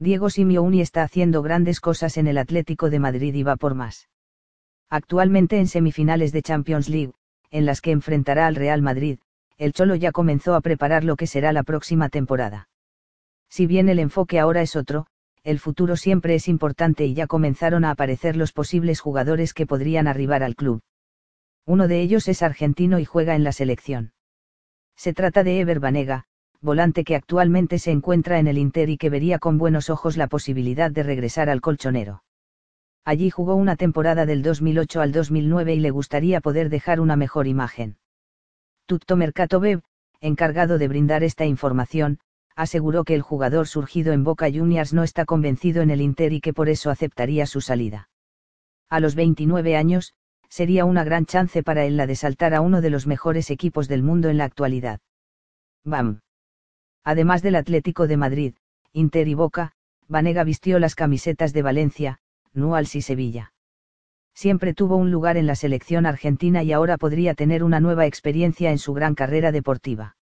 Diego Simeone está haciendo grandes cosas en el Atlético de Madrid y va por más. Actualmente en semifinales de Champions League, en las que enfrentará al Real Madrid, el Cholo ya comenzó a preparar lo que será la próxima temporada. Si bien el enfoque ahora es otro, el futuro siempre es importante y ya comenzaron a aparecer los posibles jugadores que podrían arribar al club. Uno de ellos es argentino y juega en la selección. Se trata de Ever Banega, volante que actualmente se encuentra en el Inter y que vería con buenos ojos la posibilidad de regresar al colchonero. Allí jugó una temporada del 2008 al 2009 y le gustaría poder dejar una mejor imagen. Tutto Mercato Beb, encargado de brindar esta información, aseguró que el jugador surgido en Boca Juniors no está convencido en el Inter y que por eso aceptaría su salida. A los 29 años, sería una gran chance para él la de saltar a uno de los mejores equipos del mundo en la actualidad. Bam. Además del Atlético de Madrid, Inter y Boca, Vanega vistió las camisetas de Valencia, Nuals y Sevilla. Siempre tuvo un lugar en la selección argentina y ahora podría tener una nueva experiencia en su gran carrera deportiva.